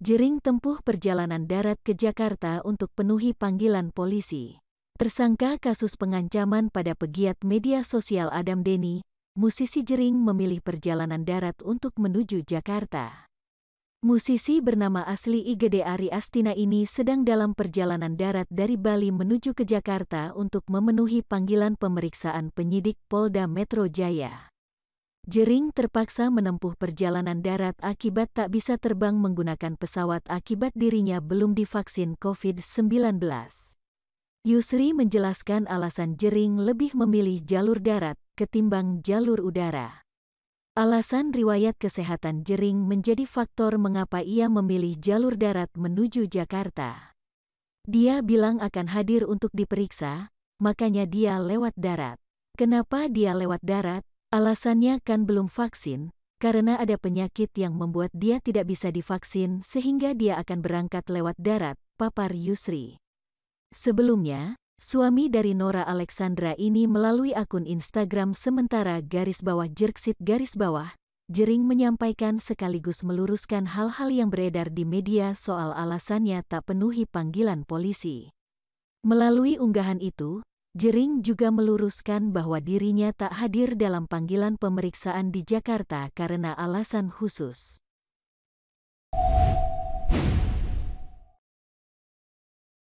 Jering tempuh perjalanan darat ke Jakarta untuk penuhi panggilan polisi. Tersangka kasus pengancaman pada pegiat media sosial Adam Deni, musisi Jering memilih perjalanan darat untuk menuju Jakarta. Musisi bernama asli Igede Ari Astina ini sedang dalam perjalanan darat dari Bali menuju ke Jakarta untuk memenuhi panggilan pemeriksaan penyidik Polda Metro Jaya. Jering terpaksa menempuh perjalanan darat akibat tak bisa terbang menggunakan pesawat akibat dirinya belum divaksin COVID-19. Yusri menjelaskan alasan Jering lebih memilih jalur darat ketimbang jalur udara. Alasan riwayat kesehatan Jering menjadi faktor mengapa ia memilih jalur darat menuju Jakarta. Dia bilang akan hadir untuk diperiksa, makanya dia lewat darat. Kenapa dia lewat darat? Alasannya kan belum vaksin, karena ada penyakit yang membuat dia tidak bisa divaksin sehingga dia akan berangkat lewat darat, papar Yusri. Sebelumnya, suami dari Nora Alexandra ini melalui akun Instagram sementara garis bawah jerksit garis bawah, jering menyampaikan sekaligus meluruskan hal-hal yang beredar di media soal alasannya tak penuhi panggilan polisi. Melalui unggahan itu, Jering juga meluruskan bahwa dirinya tak hadir dalam panggilan pemeriksaan di Jakarta karena alasan khusus.